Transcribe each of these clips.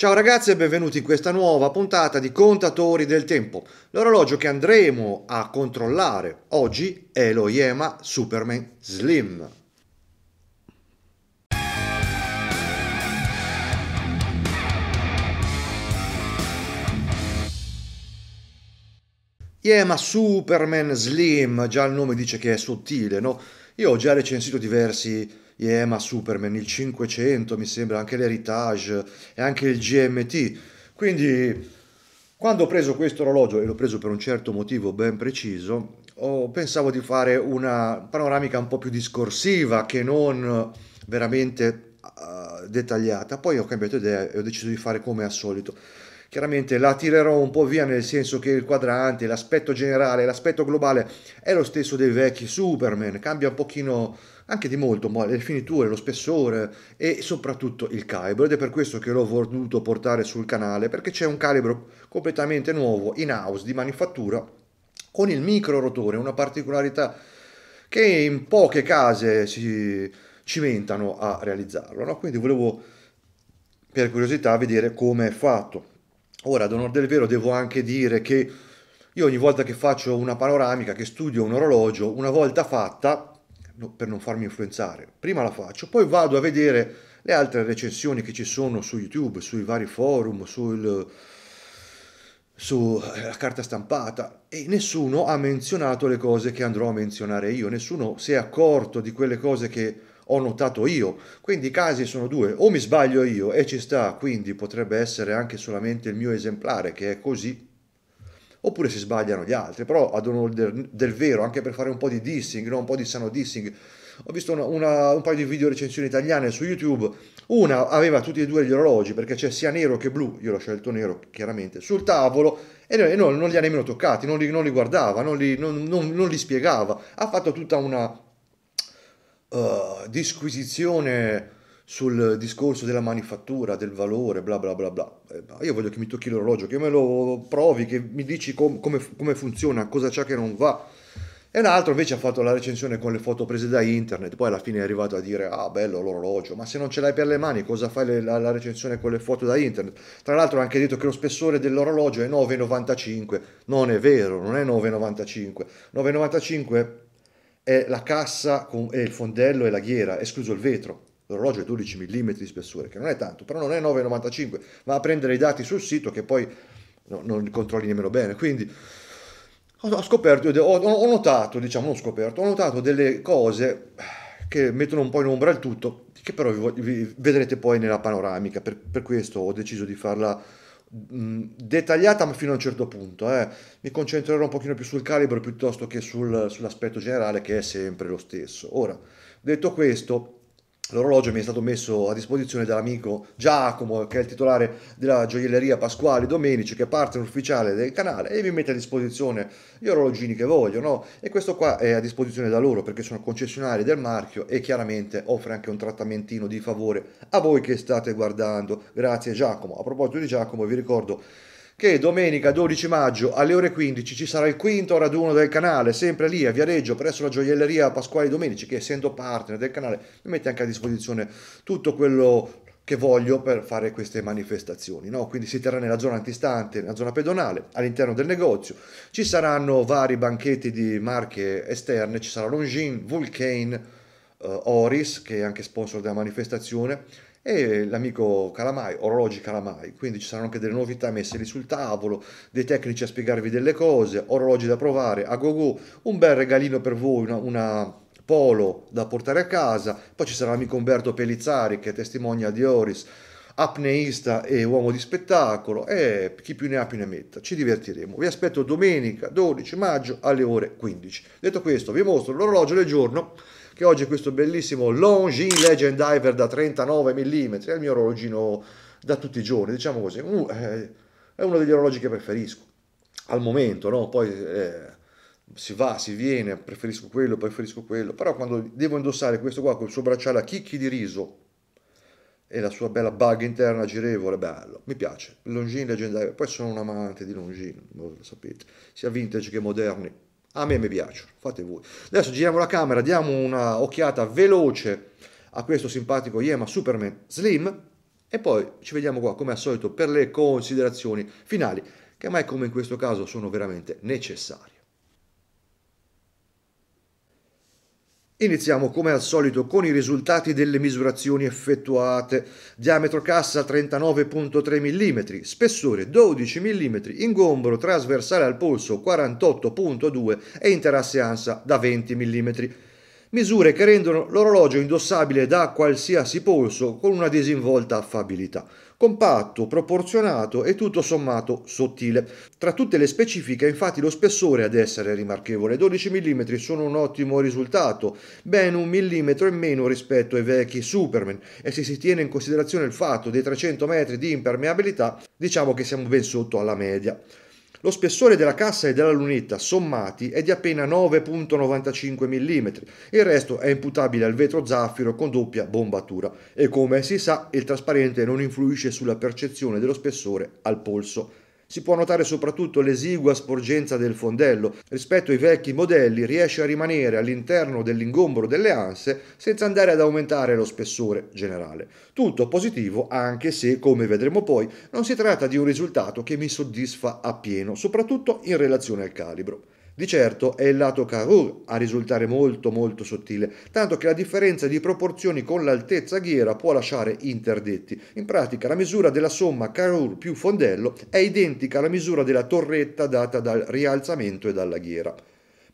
Ciao ragazzi e benvenuti in questa nuova puntata di Contatori del Tempo. L'orologio che andremo a controllare oggi è lo Yema Superman Slim. Yema Superman Slim, già il nome dice che è sottile, no? Io ho già recensito diversi yeah, ma Superman, il 500 mi sembra, anche l'Heritage e anche il GMT. Quindi quando ho preso questo orologio, e l'ho preso per un certo motivo ben preciso, ho, pensavo di fare una panoramica un po' più discorsiva che non veramente uh, dettagliata. Poi ho cambiato idea e ho deciso di fare come al solito chiaramente la tirerò un po' via nel senso che il quadrante, l'aspetto generale, l'aspetto globale è lo stesso dei vecchi Superman, cambia un pochino anche di molto, ma le finiture, lo spessore e soprattutto il calibro ed è per questo che l'ho voluto portare sul canale perché c'è un calibro completamente nuovo in house di manifattura con il micro rotore, una particolarità che in poche case si cimentano a realizzarlo, no? quindi volevo per curiosità vedere come è fatto. Ora, ad onore del vero, devo anche dire che io ogni volta che faccio una panoramica, che studio un orologio, una volta fatta, per non farmi influenzare. Prima la faccio, poi vado a vedere le altre recensioni che ci sono su YouTube, sui vari forum, sul, sulla eh, carta stampata e nessuno ha menzionato le cose che andrò a menzionare io, nessuno si è accorto di quelle cose che ho notato io. Quindi i casi sono due, o mi sbaglio io e ci sta, quindi potrebbe essere anche solamente il mio esemplare che è così oppure si sbagliano gli altri, però ad onore del, del, vero, anche per fare un po' di dissing, no? un po' di sano dissing, ho visto una, una, un paio di video recensioni italiane su YouTube, una aveva tutti e due gli orologi perché c'è sia nero che blu, io l'ho scelto nero chiaramente, sul tavolo e no, non li ha nemmeno toccati, non li, non li guardava, non li, non, non li, spiegava, ha fatto tutta una uh, disquisizione sul discorso della manifattura, del valore, bla bla bla bla. Eh, io voglio che mi tocchi l'orologio, che me lo provi, che mi dici com, come, come funziona, cosa c'è che non va. E l'altro invece ha fatto la recensione con le foto prese da internet, poi alla fine è arrivato a dire ah bello l'orologio, ma se non ce l'hai per le mani cosa fai le, la, la, recensione con le foto da internet? Tra l'altro ha anche detto che lo spessore dell'orologio è 9,95, non è vero, non è 9,95, 9,95 è la cassa, con, è il fondello e la ghiera, escluso il vetro, l'orologio è 12 mm di spessore, che non è tanto, però non è 9,95, va a prendere i dati sul sito che poi no, non li controlli nemmeno bene, quindi ho scoperto, ho, notato, diciamo non scoperto, ho notato delle cose che mettono un po' in ombra il tutto, che però vi, vi vedrete poi nella panoramica, per, per, questo ho deciso di farla mm, dettagliata ma fino a un certo punto, eh. mi concentrerò un pochino più sul calibro piuttosto che sul, sull'aspetto generale che è sempre lo stesso. Ora, detto questo, L'orologio mi è stato messo a disposizione dall'amico Giacomo, che è il titolare della gioielleria Pasquali Domenici, che è partner ufficiale del canale, e mi mette a disposizione gli orologini che voglio, no? E questo qua è a disposizione da loro perché sono concessionari del marchio e chiaramente offre anche un trattamentino di favore a voi che state guardando. Grazie Giacomo. A proposito di Giacomo, vi ricordo che domenica 12 maggio alle ore 15 ci sarà il quinto raduno del canale, sempre lì a Viareggio presso la gioielleria Pasquale Domenici che essendo partner del canale mi mette anche a disposizione tutto quello che voglio per fare queste manifestazioni. No? Quindi si terrà nella zona antistante, nella zona pedonale, all'interno del negozio. Ci saranno vari banchetti di marche esterne, ci sarà Longin, Vulcane, eh, Oris, che è anche sponsor della manifestazione, e l'amico Calamai, Orologi Calamai, quindi ci saranno anche delle novità messe lì sul tavolo, dei tecnici a spiegarvi delle cose, orologi da provare, a go go, un bel regalino per voi, una, una polo da portare a casa, poi ci sarà l'amico Umberto Pelizzari che è testimonia di Oris, apneista e uomo di spettacolo e chi più ne ha più ne metta. Ci divertiremo. Vi aspetto domenica 12 maggio alle ore 15. Detto questo, vi mostro l'orologio del giorno che oggi è questo bellissimo Longin Legend Diver da 39 mm, è il mio orologino da tutti i giorni, diciamo così, uh, è uno degli orologi che preferisco al momento, no? poi eh, si va, si viene, preferisco quello, preferisco quello, però quando devo indossare questo qua col suo bracciale a chicchi di riso e la sua bella bug interna girevole, bello, mi piace, Longines leggendario, poi sono un amante di Longin, lo sapete, sia vintage che moderni. A me mi piacciono, fate voi. Adesso giriamo la camera, diamo una occhiata veloce a questo simpatico Yema Superman Slim e poi ci vediamo qua come al solito per le considerazioni finali che mai come in questo caso sono veramente necessarie. Iniziamo come al solito con i risultati delle misurazioni effettuate. Diametro cassa 39.3 mm, spessore 12 mm, ingombro trasversale al polso 48.2 e interasse ansa da 20 mm. Misure che rendono l'orologio indossabile da qualsiasi polso con una disinvolta affabilità compatto, proporzionato e tutto sommato sottile. Tra tutte le specifiche infatti lo spessore ad essere rimarchevole, 12 mm sono un ottimo risultato, ben un millimetro in meno rispetto ai vecchi Superman e se si tiene in considerazione il fatto dei 300 metri di impermeabilità diciamo che siamo ben sotto alla media. Lo spessore della cassa e della lunetta sommati è di appena 9.95 mm, il resto è imputabile al vetro zaffiro con doppia bombatura e come si sa il trasparente non influisce sulla percezione dello spessore al polso. Si può notare soprattutto l'esigua sporgenza del fondello. Rispetto ai vecchi modelli riesce a rimanere all'interno dell'ingombro delle anse senza andare ad aumentare lo spessore generale. Tutto positivo anche se, come vedremo poi, non si tratta di un risultato che mi soddisfa appieno, soprattutto in relazione al calibro. Di certo è il lato Carrur a risultare molto molto sottile, tanto che la differenza di proporzioni con l'altezza ghiera può lasciare interdetti. In pratica la misura della somma Carrur più fondello è identica alla misura della torretta data dal rialzamento e dalla ghiera.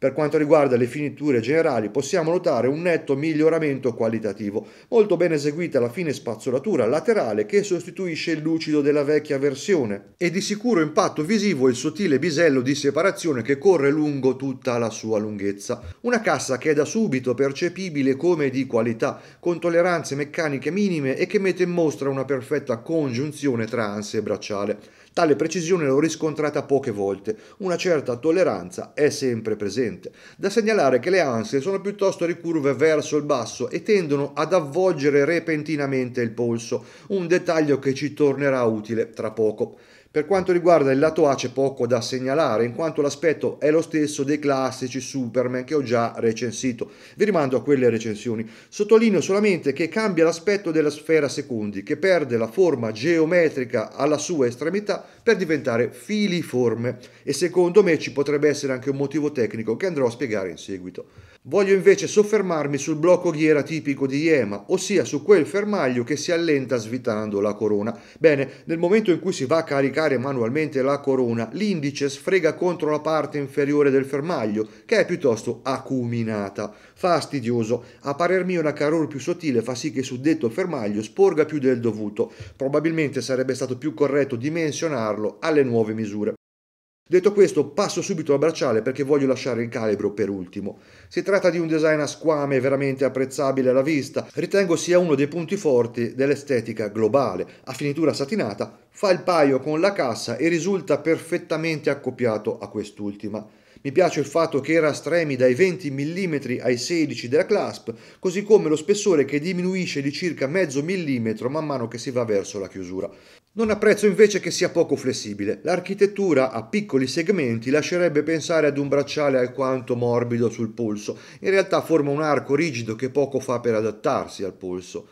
Per quanto riguarda le finiture generali possiamo notare un netto miglioramento qualitativo, molto ben eseguita la fine spazzolatura laterale che sostituisce il lucido della vecchia versione e di sicuro impatto visivo il sottile bisello di separazione che corre lungo tutta la sua lunghezza. Una cassa che è da subito percepibile come di qualità, con tolleranze meccaniche minime e che mette in mostra una perfetta congiunzione tra ansia e bracciale. Tale precisione l'ho riscontrata poche volte, una certa tolleranza è sempre presente. Da segnalare che le ansie sono piuttosto ricurve verso il basso e tendono ad avvolgere repentinamente il polso, un dettaglio che ci tornerà utile tra poco. Per quanto riguarda il lato A c'è poco da segnalare, in quanto l'aspetto è lo stesso dei classici Superman che ho già recensito. Vi rimando a quelle recensioni. Sottolineo solamente che cambia l'aspetto della sfera secondi, che perde la forma geometrica alla sua estremità per diventare filiforme e secondo me ci potrebbe essere anche un motivo tecnico che andrò a spiegare in seguito. Voglio invece soffermarmi sul blocco ghiera tipico di Iema, ossia su quel fermaglio che si allenta svitando la corona. Bene, nel momento in cui si va a caricare manualmente la corona, l'indice sfrega contro la parte inferiore del fermaglio, che è piuttosto acuminata. Fastidioso, a parer mio una carrura più sottile fa sì che il suddetto fermaglio sporga più del dovuto. Probabilmente sarebbe stato più corretto dimensionarlo alle nuove misure. Detto questo, passo subito al bracciale perché voglio lasciare il calibro per ultimo. Si tratta di un design a squame veramente apprezzabile alla vista, ritengo sia uno dei punti forti dell'estetica globale. A finitura satinata fa il paio con la cassa e risulta perfettamente accoppiato a quest'ultima. Mi piace il fatto che era stremi dai 20 mm ai 16 della clasp, così come lo spessore che diminuisce di circa mezzo millimetro man mano che si va verso la chiusura. Non apprezzo invece che sia poco flessibile. L'architettura a piccoli segmenti lascerebbe pensare ad un bracciale alquanto morbido sul polso. In realtà forma un arco rigido che poco fa per adattarsi al polso.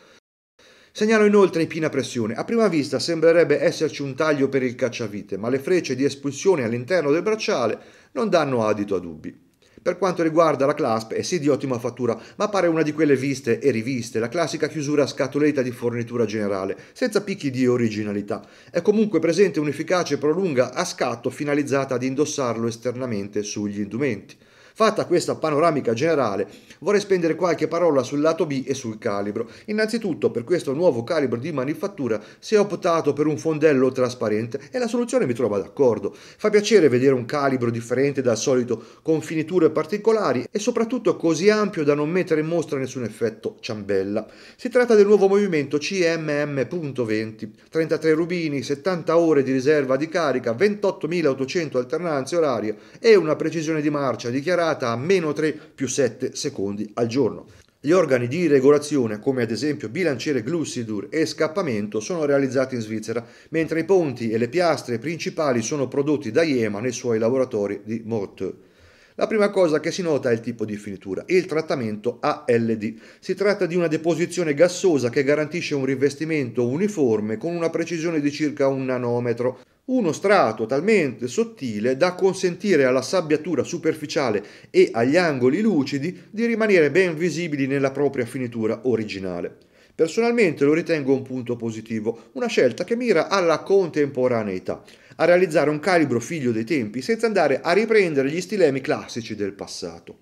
Segnalo inoltre i pina pressione. A prima vista sembrerebbe esserci un taglio per il cacciavite, ma le frecce di espulsione all'interno del bracciale non danno adito a dubbi. Per quanto riguarda la CLASP è sì di ottima fattura, ma pare una di quelle viste e riviste, la classica chiusura scatoletta di fornitura generale, senza picchi di originalità. È comunque presente un'efficace prolunga a scatto finalizzata ad indossarlo esternamente sugli indumenti. Fatta questa panoramica generale, vorrei spendere qualche parola sul lato B e sul calibro. Innanzitutto, per questo nuovo calibro di manifattura si è optato per un fondello trasparente e la soluzione mi trova d'accordo. Fa piacere vedere un calibro differente dal solito, con finiture particolari e soprattutto così ampio da non mettere in mostra nessun effetto ciambella. Si tratta del nuovo movimento CMM.20, 33 rubini, 70 ore di riserva di carica, 28.800 alternanze orarie e una precisione di marcia dichiarata misurata a meno 3 più 7 secondi al giorno. Gli organi di regolazione, come ad esempio bilanciere glucidur e scappamento, sono realizzati in Svizzera, mentre i ponti e le piastre principali sono prodotti da Iema nei suoi laboratori di Morteux. La prima cosa che si nota è il tipo di finitura, il trattamento ALD. Si tratta di una deposizione gassosa che garantisce un rivestimento uniforme con una precisione di circa un nanometro uno strato talmente sottile da consentire alla sabbiatura superficiale e agli angoli lucidi di rimanere ben visibili nella propria finitura originale. Personalmente lo ritengo un punto positivo, una scelta che mira alla contemporaneità, a realizzare un calibro figlio dei tempi senza andare a riprendere gli stilemi classici del passato.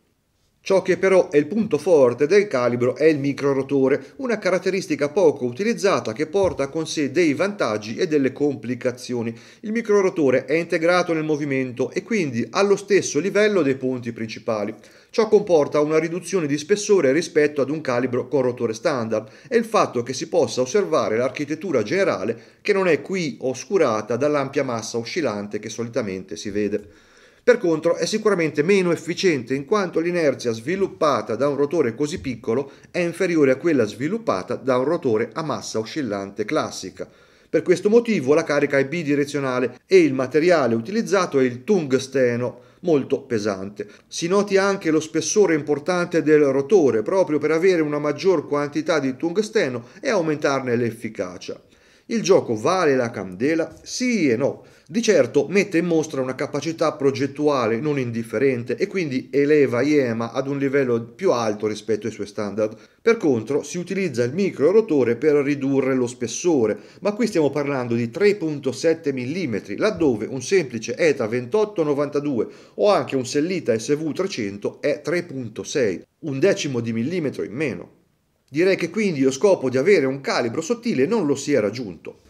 Ciò che però è il punto forte del calibro è il microrotore, una caratteristica poco utilizzata che porta con sé dei vantaggi e delle complicazioni. Il microrotore è integrato nel movimento e quindi allo stesso livello dei punti principali. Ciò comporta una riduzione di spessore rispetto ad un calibro con rotore standard e il fatto che si possa osservare l'architettura generale che non è qui oscurata dall'ampia massa oscillante che solitamente si vede. Per contro è sicuramente meno efficiente in quanto l'inerzia sviluppata da un rotore così piccolo è inferiore a quella sviluppata da un rotore a massa oscillante classica. Per questo motivo la carica è bidirezionale e il materiale utilizzato è il tungsteno, molto pesante. Si noti anche lo spessore importante del rotore proprio per avere una maggior quantità di tungsteno e aumentarne l'efficacia. Il gioco vale la candela? Sì e no. Di certo mette in mostra una capacità progettuale non indifferente e quindi eleva IEMA ad un livello più alto rispetto ai suoi standard. Per contro si utilizza il micro rotore per ridurre lo spessore, ma qui stiamo parlando di 3.7 mm, laddove un semplice ETA 2892 o anche un Sellita SV300 è 3.6, un decimo di millimetro in meno. Direi che quindi lo scopo di avere un calibro sottile non lo si è raggiunto.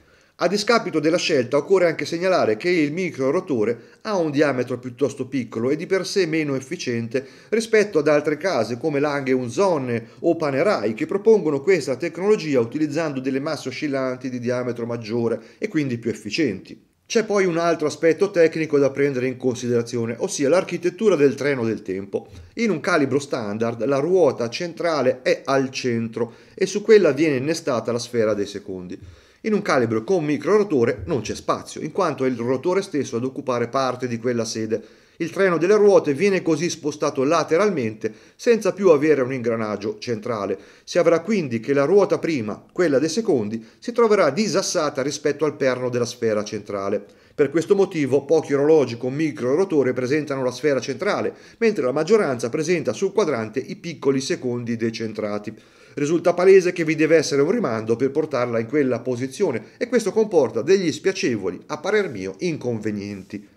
A discapito della scelta occorre anche segnalare che il micro rotore ha un diametro piuttosto piccolo e di per sé meno efficiente rispetto ad altre case come Lange Unzone o Panerai che propongono questa tecnologia utilizzando delle masse oscillanti di diametro maggiore e quindi più efficienti. C'è poi un altro aspetto tecnico da prendere in considerazione, ossia l'architettura del treno del tempo. In un calibro standard la ruota centrale è al centro e su quella viene innestata la sfera dei secondi. In un calibro con micro rotore non c'è spazio, in quanto è il rotore stesso ad occupare parte di quella sede. Il treno delle ruote viene così spostato lateralmente senza più avere un ingranaggio centrale. Si avrà quindi che la ruota prima, quella dei secondi, si troverà disassata rispetto al perno della sfera centrale. Per questo motivo pochi orologi con micro rotore presentano la sfera centrale, mentre la maggioranza presenta sul quadrante i piccoli secondi decentrati risulta palese che vi deve essere un rimando per portarla in quella posizione e questo comporta degli spiacevoli, a parer mio, inconvenienti.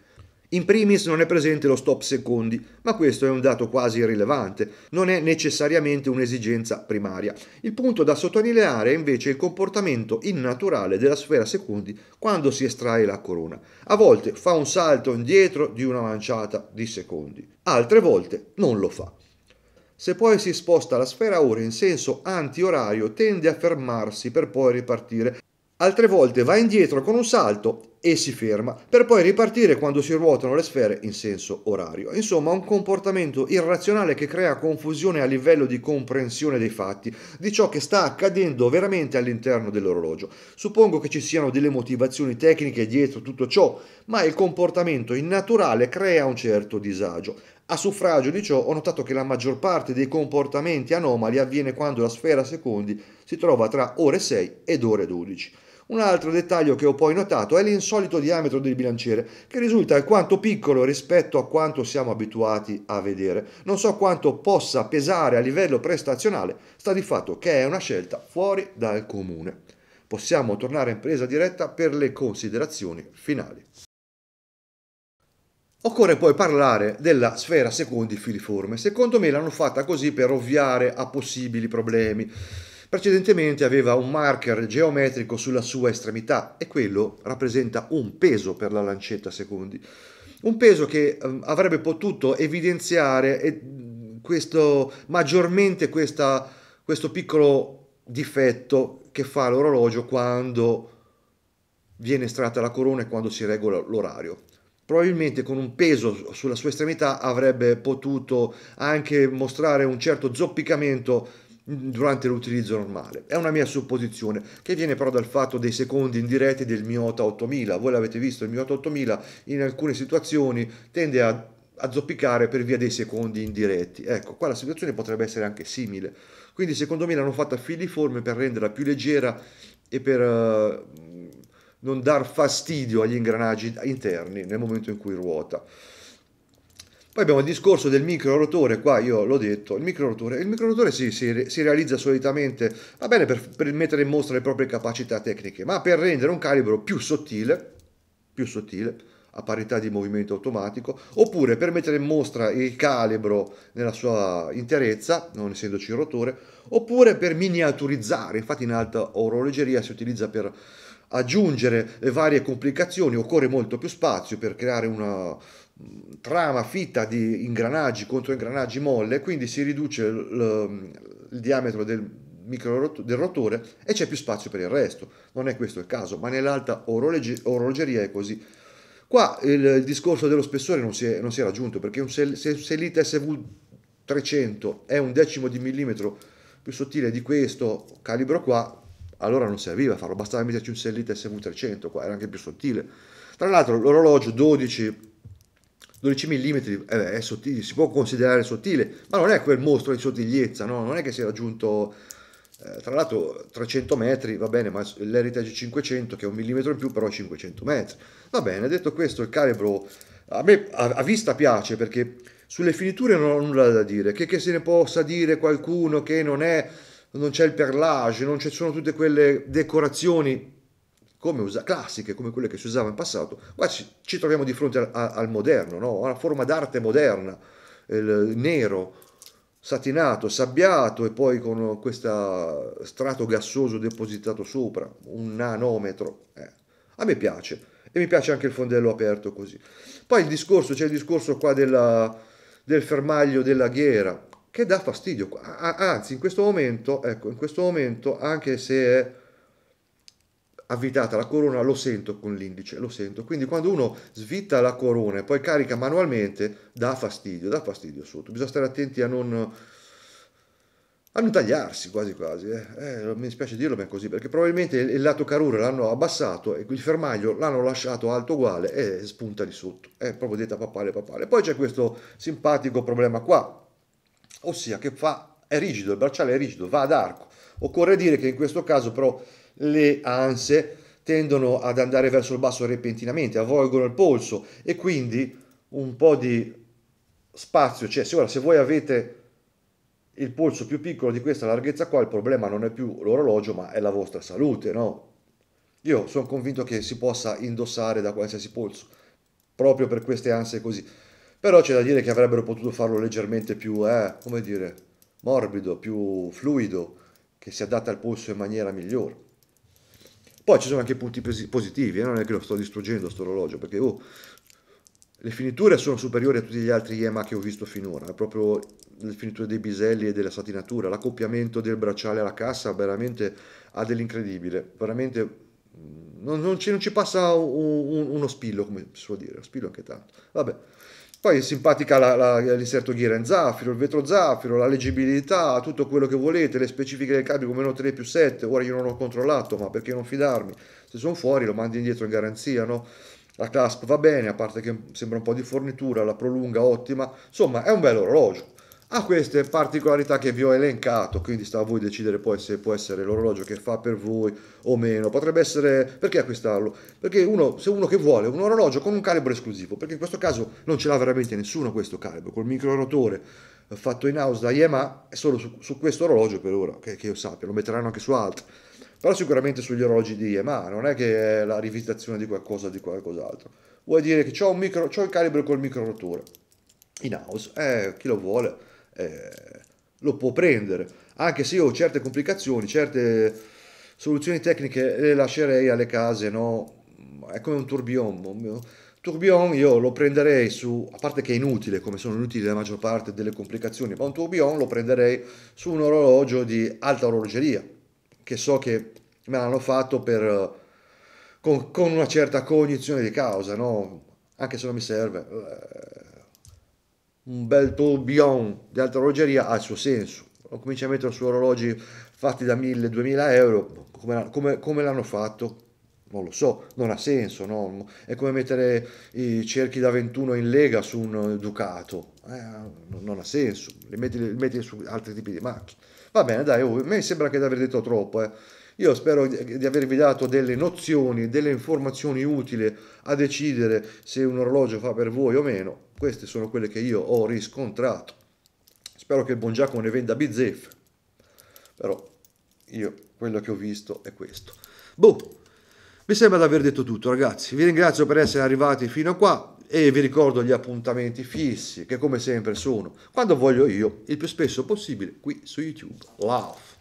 In primis non è presente lo stop secondi, ma questo è un dato quasi irrilevante, non è necessariamente un'esigenza primaria. Il punto da sottolineare è invece il comportamento innaturale della sfera secondi quando si estrae la corona. A volte fa un salto indietro di una manciata di secondi, altre volte non lo fa. Se poi si sposta la sfera ora in senso anti-orario, tende a fermarsi per poi ripartire. Altre volte va indietro con un salto e si ferma, per poi ripartire quando si ruotano le sfere in senso orario. Insomma, un comportamento irrazionale che crea confusione a livello di comprensione dei fatti, di ciò che sta accadendo veramente all'interno dell'orologio. Suppongo che ci siano delle motivazioni tecniche dietro tutto ciò, ma il comportamento innaturale crea un certo disagio. A suffragio di ciò ho notato che la maggior parte dei comportamenti anomali avviene quando la sfera secondi si trova tra ore 6 ed ore 12. Un altro dettaglio che ho poi notato è l'insolito diametro del bilanciere, che risulta alquanto piccolo rispetto a quanto siamo abituati a vedere. Non so quanto possa pesare a livello prestazionale, sta di fatto che è una scelta fuori dal comune. Possiamo tornare in presa diretta per le considerazioni finali. Occorre poi parlare della sfera secondi filiforme. Secondo me l'hanno fatta così per ovviare a possibili problemi. Precedentemente aveva un marker geometrico sulla sua estremità e quello rappresenta un peso per la lancetta secondi. Un peso che ehm, avrebbe potuto evidenziare questo, maggiormente questa, questo piccolo difetto che fa l'orologio quando viene estratta la corona e quando si regola l'orario probabilmente con un peso sulla sua estremità avrebbe potuto anche mostrare un certo zoppicamento durante l'utilizzo normale. È una mia supposizione, che viene però dal fatto dei secondi indiretti del Miota 8000. Voi l'avete visto, il Miota 8000 in alcune situazioni tende a a zoppicare per via dei secondi indiretti. Ecco, qua la situazione potrebbe essere anche simile. Quindi secondo me l'hanno fatta filiforme per renderla più leggera e per uh, non dar fastidio agli ingranaggi interni nel momento in cui ruota. Poi abbiamo il discorso del micro rotore, qua io l'ho detto, il micro rotore, il micro rotore sì, si, si, realizza solitamente, va bene per, per mettere in mostra le proprie capacità tecniche, ma per rendere un calibro più sottile, più sottile, a parità di movimento automatico, oppure per mettere in mostra il calibro nella sua interezza, non essendoci il rotore, oppure per miniaturizzare, infatti in alta orologeria si utilizza per aggiungere le varie complicazioni occorre molto più spazio per creare una trama fitta di ingranaggi contro ingranaggi molle, quindi si riduce il, il diametro del, micro del rotore e c'è più spazio per il resto. Non è questo il caso, ma nell'alta orologeria è così. Qua il, il discorso dello spessore non si è, non si è raggiunto perché un sel, se, se sv 300 è un decimo di millimetro più sottile di questo calibro qua, allora non serviva a farlo, bastava metterci un sellito SV300 qua, era anche più sottile. Tra l'altro l'orologio 12, 12 mm eh, è sottile, si può considerare sottile, ma non è quel mostro di sottigliezza, no? non è che si è raggiunto eh, tra l'altro 300 metri va bene, ma l'Heritage 500 che è un millimetro in più, però 500 metri. Va bene, detto questo, il calibro a me a, a vista piace perché sulle finiture non ho nulla da dire, che, che se ne possa dire qualcuno che non è non c'è il perlage, non ci sono tutte quelle decorazioni come usa, classiche, come quelle che si usavano in passato, qua ci, ci troviamo di fronte a, al moderno, no? alla forma d'arte moderna, il nero, satinato, sabbiato e poi con questo strato gassoso depositato sopra, un nanometro. Eh. A me piace e mi piace anche il fondello aperto così. Poi il discorso, c'è il discorso qua della, del fermaglio della ghiera, che dà fastidio. Anzi, in questo momento, ecco, in questo momento, anche se è avvitata la corona, lo sento con l'indice, lo sento. Quindi quando uno svitta la corona e poi carica manualmente, dà fastidio, dà fastidio sotto. Bisogna stare attenti a non, a non tagliarsi quasi quasi. Eh. Eh, mi spiace dirlo, ma è così, perché probabilmente il, lato carura l'hanno abbassato e il fermaglio l'hanno lasciato alto uguale e spunta di sotto. È proprio detta papale papale. Poi c'è questo simpatico problema qua ossia che fa, è rigido, il bracciale è rigido, va ad arco. Occorre dire che in questo caso però le anse tendono ad andare verso il basso repentinamente, avvolgono il polso e quindi un po' di spazio c'è. Cioè, se ora se voi avete il polso più piccolo di questa larghezza qua, il problema non è più l'orologio, ma è la vostra salute, no? Io sono convinto che si possa indossare da qualsiasi polso, proprio per queste anse così. Però c'è da dire che avrebbero potuto farlo leggermente più, eh, come dire, morbido, più fluido, che si adatta al polso in maniera migliore. Poi ci sono anche punti positivi, eh? non è che lo sto distruggendo questo orologio, perché oh, le finiture sono superiori a tutti gli altri IEMA che ho visto finora, è proprio le finiture dei biselli e della satinatura, l'accoppiamento del bracciale alla cassa veramente ha dell'incredibile, veramente mm, non, non, ci, non, ci, passa un, un, uno spillo, come si può dire, spillo anche tanto. Vabbè. Poi è simpatica la, la, l'inserto ghira in zaffiro, il vetro zaffiro, la leggibilità, tutto quello che volete, le specifiche del cambio come meno 3 più 7, ora io non ho controllato, ma perché non fidarmi? Se sono fuori lo mandi indietro in garanzia, no? La clasp va bene, a parte che sembra un po' di fornitura, la prolunga ottima, insomma è un bel orologio ha ah, queste particolarità che vi ho elencato, quindi sta a voi decidere poi se può essere l'orologio che fa per voi o meno. Potrebbe essere perché acquistarlo? Perché uno, se uno che vuole un orologio con un calibro esclusivo, perché in questo caso non ce l'ha veramente nessuno questo calibro, col micro rotore fatto in house da Yamaha è solo su, su questo orologio per ora, che, che io sappia, lo metteranno anche su altri però sicuramente sugli orologi di Yamaha, non è che è la rivisitazione di qualcosa di qualcos'altro. Vuol dire che ho, micro, ho il calibro col micro rotore in house, eh, chi lo vuole eh, lo può prendere. Anche se io ho certe complicazioni, certe soluzioni tecniche le lascerei alle case, no? È come un tourbillon. Tourbillon io lo prenderei su, a parte che è inutile, come sono inutili la maggior parte delle complicazioni, ma un tourbillon lo prenderei su un orologio di alta orologeria, che so che me l'hanno fatto per, con, con una certa cognizione di causa, no? anche se non mi serve. Eh, un bel tourbillon di alta orologeria ha il suo senso. O cominci a mettere su orologi fatti da 1000-2000 euro, come, come, come l'hanno fatto, non lo so, non ha senso, no? È come mettere i cerchi da 21 in lega su un Ducato, eh, non ha senso, li metti, li metti, su altri tipi di macchine. Va bene, dai, oh, a me sembra che di aver detto troppo, eh. Io spero di avervi dato delle nozioni, delle informazioni utili a decidere se un orologio fa per voi o meno. Queste sono quelle che io ho riscontrato. Spero che il buon Giacomo ne venda bizzeff. Però io quello che ho visto è questo. Boh, mi sembra di aver detto tutto ragazzi. Vi ringrazio per essere arrivati fino a qua e vi ricordo gli appuntamenti fissi che come sempre sono quando voglio io il più spesso possibile qui su YouTube. Love.